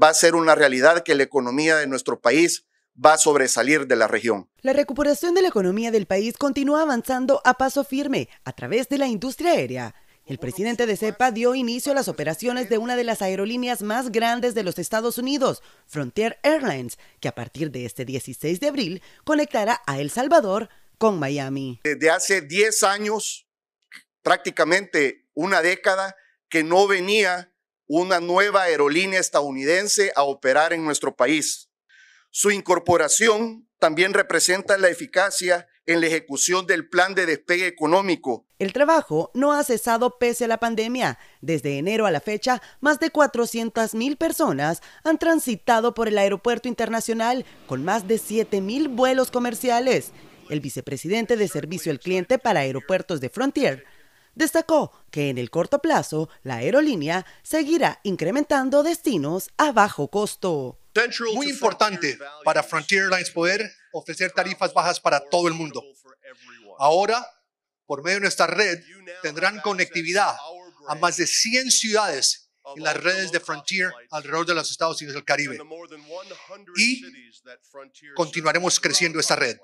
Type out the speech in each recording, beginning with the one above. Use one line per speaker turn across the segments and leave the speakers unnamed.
va a ser una realidad que la economía de nuestro país va a sobresalir de la región.
La recuperación de la economía del país continúa avanzando a paso firme a través de la industria aérea. El presidente de CEPA dio inicio a las operaciones de una de las aerolíneas más grandes de los Estados Unidos, Frontier Airlines, que a partir de este 16 de abril conectará a El Salvador con Miami.
Desde hace 10 años, prácticamente una década, que no venía una nueva aerolínea estadounidense a operar en nuestro país. Su incorporación también representa la eficacia en la ejecución del plan de despegue económico.
El trabajo no ha cesado pese a la pandemia. Desde enero a la fecha, más de 400.000 personas han transitado por el aeropuerto internacional con más de mil vuelos comerciales. El vicepresidente de Servicio al Cliente para Aeropuertos de Frontier, Destacó que en el corto plazo la aerolínea seguirá incrementando destinos a bajo costo.
Muy importante para Frontier Airlines poder ofrecer tarifas bajas para todo el mundo. Ahora, por medio de nuestra red, tendrán conectividad a más de 100 ciudades en las redes de Frontier alrededor de los Estados Unidos del Caribe. Y continuaremos creciendo esta
red.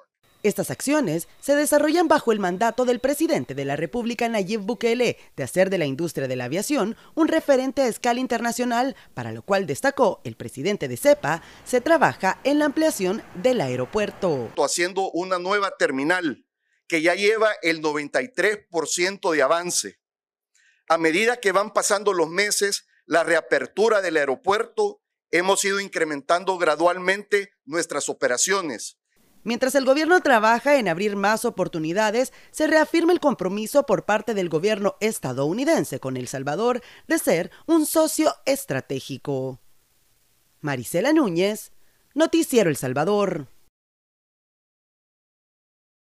Estas acciones se desarrollan bajo el mandato del presidente de la República Nayib Bukele de hacer de la industria de la aviación un referente a escala internacional, para lo cual destacó el presidente de CEPA, se trabaja en la ampliación del aeropuerto.
Haciendo una nueva terminal que ya lleva el 93% de avance. A medida que van pasando los meses, la reapertura del aeropuerto, hemos ido incrementando gradualmente nuestras operaciones
Mientras el gobierno trabaja en abrir más oportunidades, se reafirma el compromiso por parte del gobierno estadounidense con El Salvador de ser un socio estratégico. Marisela Núñez, Noticiero El Salvador.